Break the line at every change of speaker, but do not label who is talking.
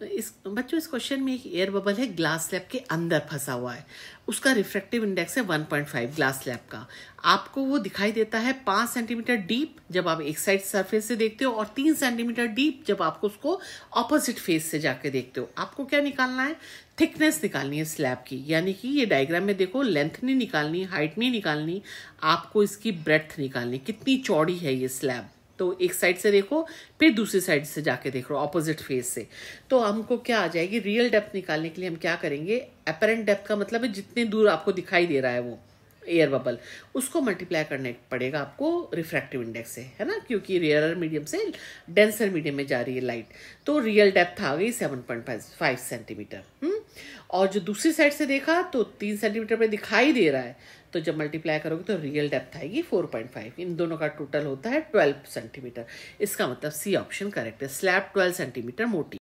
तो इस बच्चों इस क्वेश्चन में एक एयर बबल है ग्लास स्लैब के अंदर फंसा हुआ है उसका रिफ्रैक्टिव इंडेक्स है 1.5 ग्लास स्लैब का आपको वो दिखाई देता है पांच सेंटीमीटर डीप जब आप एक साइड सरफेस से देखते हो और तीन सेंटीमीटर डीप जब आपको उसको ऑपोजिट फेस से जाके देखते हो आपको क्या निकालना है थिकनेस निकालनी है स्लैब की यानी कि ये डायग्राम में देखो लेंथ नहीं निकालनी हाइट नहीं निकालनी आपको इसकी ब्रेथ निकालनी कितनी चौड़ी है ये स्लैब तो एक साइड से देखो फिर दूसरी साइड से जाके देख लो ऑपोजिट फेस से तो हमको क्या आ जाएगी रियल डेप्थ निकालने के लिए हम क्या करेंगे अपेरेंट डेप्थ का मतलब है जितने दूर आपको दिखाई दे रहा है वो एयर बबल उसको मल्टीप्लाई करने पड़ेगा आपको रिफ्रैक्टिव इंडेक्स से है ना क्योंकि रेयर मीडियम से डेंसर मीडियम में जा रही है लाइट तो रियल डेप्थ आ गई सेवन पॉइंट फाइव सेंटीमीटर और जो दूसरी साइड से देखा तो तीन सेंटीमीटर पे दिखाई दे रहा है तो जब मल्टीप्लाई करोगे तो रियल डेप्थ आएगी फोर पॉइंट फाइव इन दोनों का टोटल होता है ट्वेल्व सेंटीमीटर इसका मतलब सी ऑप्शन करेक्ट है स्लैब ट्वेल्व सेंटीमीटर मोटी